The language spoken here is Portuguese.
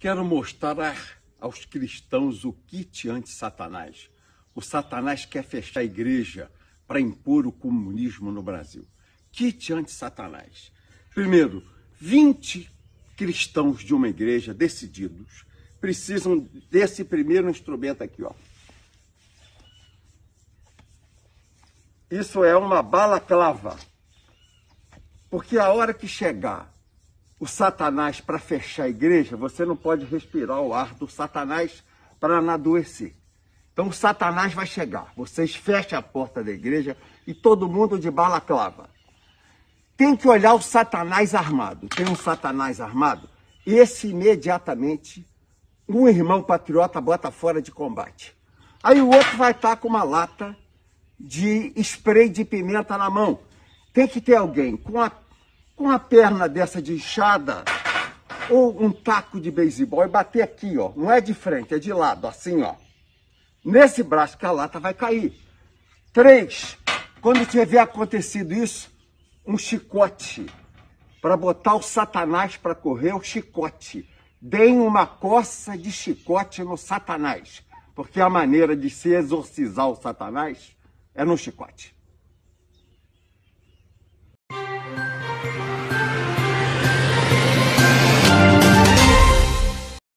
Quero mostrar aos cristãos o kit anti-Satanás. O Satanás quer fechar a igreja para impor o comunismo no Brasil. Kit anti-Satanás. Primeiro, 20 cristãos de uma igreja decididos precisam desse primeiro instrumento aqui, ó. Isso é uma balaclava. Porque a hora que chegar o Satanás para fechar a igreja, você não pode respirar o ar do Satanás para não adoecer. Então o Satanás vai chegar. Vocês fecham a porta da igreja e todo mundo de balaclava. Tem que olhar o Satanás armado. Tem um Satanás armado? Esse imediatamente um irmão patriota bota fora de combate. Aí o outro vai estar tá com uma lata de spray de pimenta na mão. Tem que ter alguém com a uma perna dessa de inchada ou um taco de beisebol e bater aqui, ó. Não é de frente, é de lado, assim, ó. Nesse braço que a lata vai cair. Três, quando tiver acontecido isso, um chicote. Para botar o satanás para correr, o chicote. Deem uma coça de chicote no satanás. Porque a maneira de se exorcizar o satanás é no chicote.